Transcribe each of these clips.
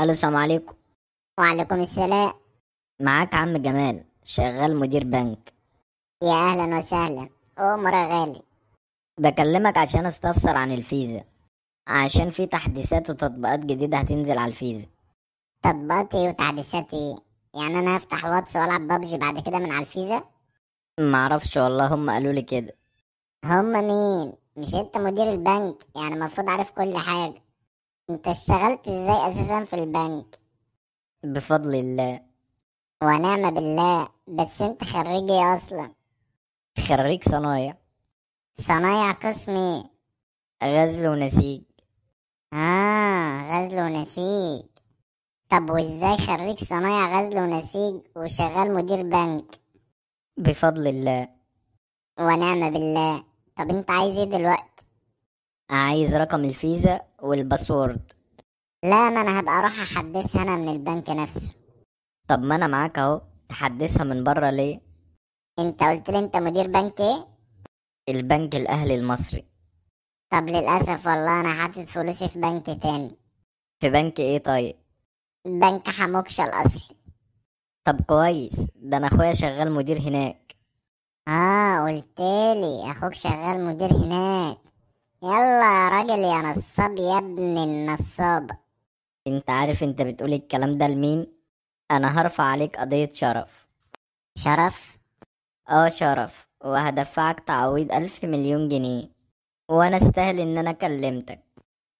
الو السلام عليكم وعليكم السلام معاك عم جمال شغال مدير بنك يا اهلا وسهلا عمر غالي بكلمك عشان استفسر عن الفيزا عشان في تحديثات وتطبيقات جديدة هتنزل على الفيزا تطبيقات ايه وتحديثات ايه يعني انا هفتح واتس والعب بابجي بعد كده من على الفيزا معرفش والله هم قالوا لي كده هم مين مش انت مدير البنك يعني المفروض عارف كل حاجة انت اشتغلت ازاي اساسا في البنك بفضل الله ونعم بالله بس انت خريج ايه اصلا خريج صنايع صنايع قسم ايه غزل ونسيج اه غزل ونسيج طب وازاي خريج صنايع غزل ونسيج وشغال مدير بنك بفضل الله ونعم بالله طب انت عايز ايه دلوقتي عايز رقم الفيزا والباسورد لا ما انا هبقى اروح احدثها انا من البنك نفسه طب ما انا معاك اهو تحدثها من بره ليه انت قلت لي انت مدير بنك ايه البنك الاهلي المصري طب للاسف والله انا حاطط فلوسي في بنك تاني في بنك ايه طيب بنك حموكش الاصلي طب كويس ده انا اخويا شغال مدير هناك اه قلتلي اخوك شغال مدير هناك يلا راجل يا نصاب يا ابن النصاب انت عارف انت بتقول الكلام ده لمين انا هرفع عليك قضية شرف شرف اه شرف وهدفعك تعويض الف مليون جنيه وانا استاهل ان انا كلمتك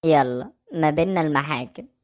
يلا ما بينا المحاكم